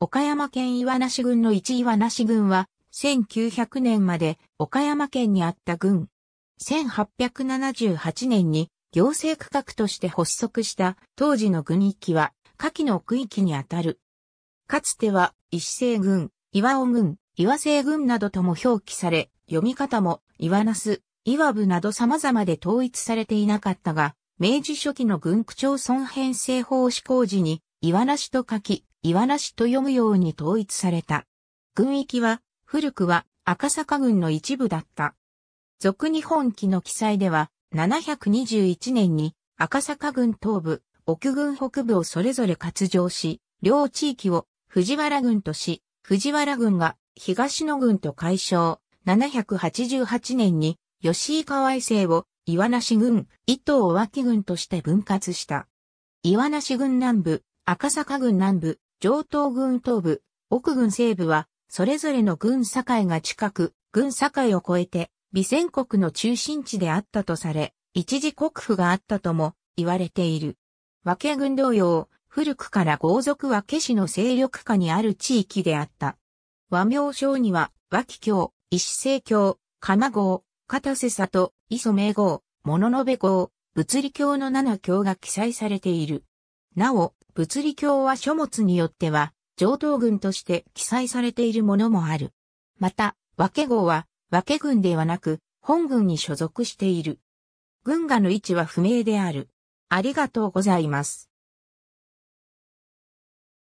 岡山県岩梨郡の一岩梨郡は、1900年まで岡山県にあった郡。1878年に行政区画として発足した当時の郡域は、下記の区域にあたる。かつては、石西郡、岩尾郡、岩西郡などとも表記され、読み方も、岩梨、岩部など様々で統一されていなかったが、明治初期の郡区町村編成法施行時に、岩梨と書き、岩梨と読むように統一された。軍域は、古くは赤坂軍の一部だった。俗日本記の記載では、721年に赤坂軍東部、奥軍北部をそれぞれ割譲し、両地域を藤原軍とし、藤原軍が東野軍と解消。788年に吉井川衛星を岩梨軍、伊藤脇軍として分割した。岩梨軍南部、赤坂軍南部、上東軍東部、奥軍西部は、それぞれの軍境が近く、軍境を越えて、備戦国の中心地であったとされ、一時国府があったとも言われている。和家軍同様、古くから豪族和家氏の勢力下にある地域であった。和名称には、和気教、石聖教、鎌郷、片瀬里、磯名号、物の部号、物理教の七教が記載されている。なお、物理教は書物によっては、上等軍として記載されているものもある。また、分け号は、分け軍ではなく、本軍に所属している。軍がの位置は不明である。ありがとうございます。